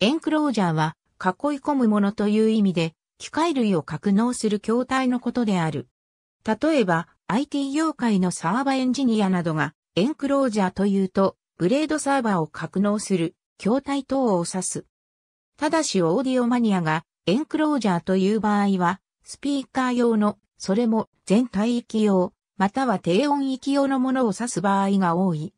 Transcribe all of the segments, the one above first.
エンクロージャーは囲い込むものという意味で、機械類を格納する筐体のことである。例えば、IT 業界のサーバエンジニアなどが、エンクロージャーというと、ブレードサーバーを格納する、筐体等を指す。ただしオーディオマニアが、エンクロージャーという場合は、スピーカー用の、それも全体域用、または低音域用のものを指す場合が多い。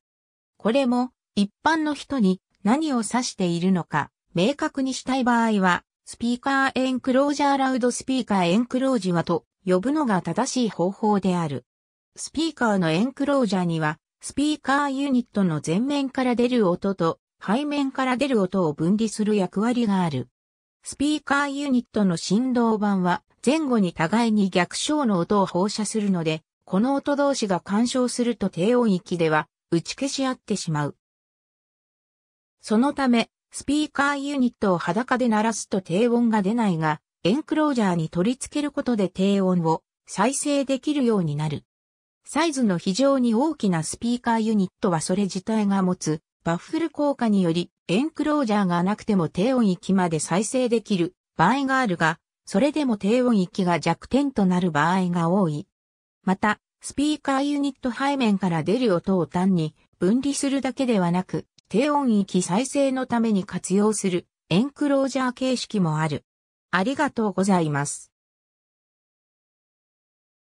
これも、一般の人に何を指しているのか、明確にしたい場合は、スピーカーエンクロージャーラウドスピーカーエンクロージはと呼ぶのが正しい方法である。スピーカーのエンクロージャーには、スピーカーユニットの前面から出る音と背面から出る音を分離する役割がある。スピーカーユニットの振動板は前後に互いに逆小の音を放射するので、この音同士が干渉すると低音域では打ち消し合ってしまう。そのため、スピーカーユニットを裸で鳴らすと低音が出ないが、エンクロージャーに取り付けることで低音を再生できるようになる。サイズの非常に大きなスピーカーユニットはそれ自体が持つバッフル効果によりエンクロージャーがなくても低音域まで再生できる場合があるが、それでも低音域が弱点となる場合が多い。また、スピーカーユニット背面から出る音を単に分離するだけではなく、低音域再生のために活用するエンクロージャー形式もある。ありがとうございます。